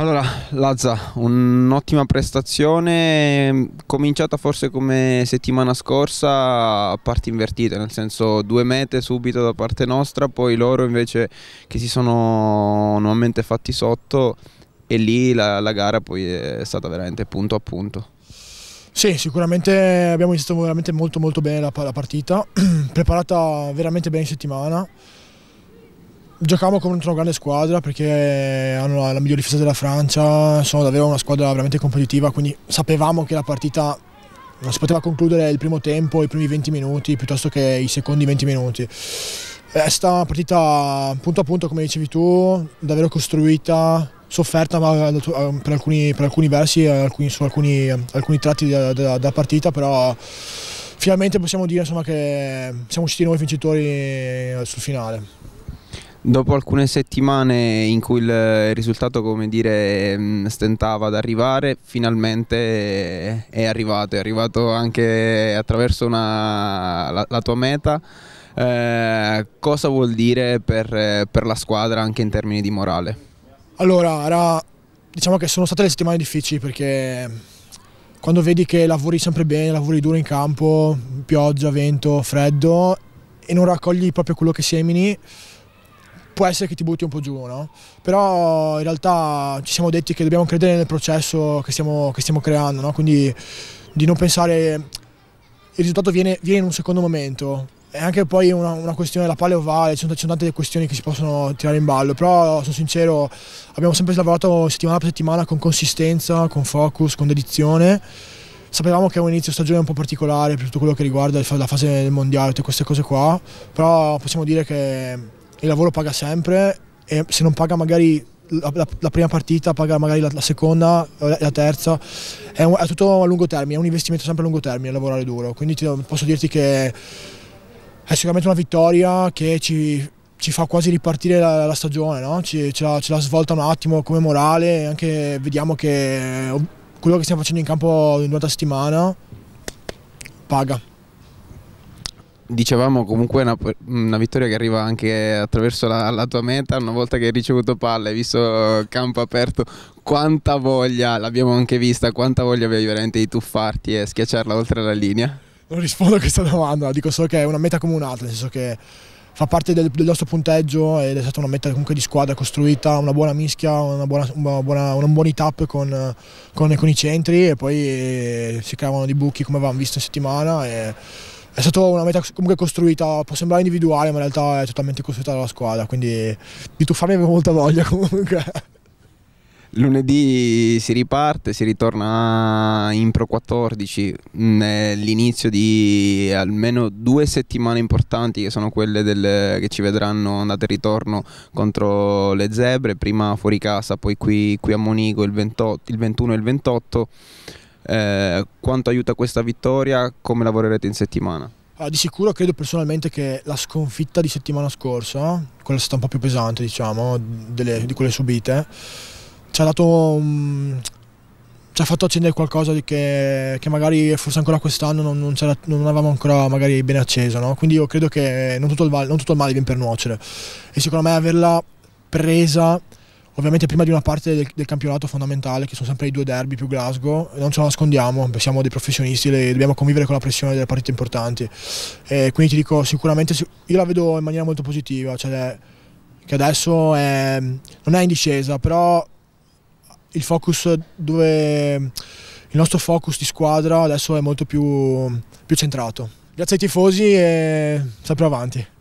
Allora, Lazza, un'ottima prestazione, ehm, cominciata forse come settimana scorsa a parte invertita, nel senso due mete subito da parte nostra, poi loro invece che si sono nuovamente fatti sotto e lì la, la gara poi è stata veramente punto a punto. Sì, sicuramente abbiamo iniziato veramente molto molto bene la, la partita, preparata veramente bene in settimana. Giocavamo contro una grande squadra perché hanno la, la miglior difesa della Francia, sono davvero una squadra veramente competitiva, quindi sapevamo che la partita non si poteva concludere il primo tempo, i primi 20 minuti, piuttosto che i secondi 20 minuti. Eh, è stata una partita punto a punto, come dicevi tu, davvero costruita, sofferta eh, per alcuni, per alcuni versi, eh, alcuni, su alcuni, alcuni tratti della partita, però finalmente possiamo dire insomma, che siamo usciti noi vincitori sul finale. Dopo alcune settimane in cui il risultato come dire, mm, stentava ad arrivare, finalmente è arrivato, è arrivato anche attraverso una, la, la, tua meta. Eh, cosa vuol dire per, per, la squadra anche in termini di morale? Allora, era, diciamo che sono state le settimane difficili perché quando vedi che lavori sempre bene, lavori duro in campo, pioggia, vento, freddo e non raccogli proprio quello che semini può essere che ti butti un po' giù, no? Però in realtà ci siamo detti che dobbiamo credere nel processo che stiamo, che stiamo creando, no? Quindi di non pensare il risultato viene, viene in un secondo momento. È anche poi una, una questione, la palla ovale, ci sono, ci sono tante questioni che si possono tirare in ballo, però sono sincero, abbiamo sempre lavorato settimana per settimana con consistenza, con focus, con dedizione sapevamo che è un inizio stagione un po' particolare per tutto quello che riguarda la fase del mondiale, tutte queste cose qua, però possiamo dire che il lavoro paga sempre e se non paga magari la, la, la prima partita, paga magari la, la seconda, eh, la, terza, è, un, è, tutto a lungo termine, è un investimento sempre a lungo termine lavorare duro, quindi ti, posso dirti che è sicuramente una vittoria che ci, ci fa quasi ripartire la, stagione, no? ci, ce, la, ce la svolta un attimo come morale, anche vediamo che eh, quello che stiamo facendo in campo in la settimana paga dicevamo comunque una, una, vittoria che arriva anche attraverso la, la, tua meta una volta che hai ricevuto palla hai visto campo aperto quanta voglia l'abbiamo anche vista quanta voglia avevi veramente di tuffarti e schiacciarla oltre la linea non rispondo a questa domanda dico solo che è una meta come un'altra nel senso che fa parte del, del, nostro punteggio ed è stata una meta comunque di squadra costruita una buona mischia una buona, una buona, un buon hit up con, con, con i centri e poi si creavano dei buchi come avevamo visto in settimana e è stata una meta comunque costruita, può sembrare individuale, ma in realtà è totalmente costruita dalla squadra, quindi di tuffarmi avevo molta voglia comunque. Lunedì si riparte, si ritorna in Pro 14, mm, l'inizio di almeno due settimane importanti che sono quelle del, che ci vedranno andate e ritorno contro le zebre, prima fuori casa, poi qui, qui a Monico il, 20, il 21 e il 28 eh, quanto aiuta questa vittoria, come lavorerete in settimana? Allora, ah, di sicuro credo personalmente che la sconfitta di settimana scorsa, quella stata un po' più pesante diciamo, delle, di quelle subite, ci ha dato... Um, ci ha fatto accendere qualcosa che, che, magari forse ancora quest'anno non, non, non avevamo ancora magari bene acceso. No? Quindi io credo che non tutto, il, non tutto il male viene per nuocere e secondo me averla presa ovviamente prima di una parte del, del, campionato fondamentale, che sono sempre i due derby più Glasgow, non ce la nascondiamo, siamo dei professionisti e dobbiamo convivere con la pressione delle partite importanti. E quindi ti dico, sicuramente io la vedo in maniera molto positiva, cioè che adesso è, non è in discesa, però il focus dove il nostro focus di squadra adesso è molto più, più centrato. Grazie ai tifosi e sempre avanti.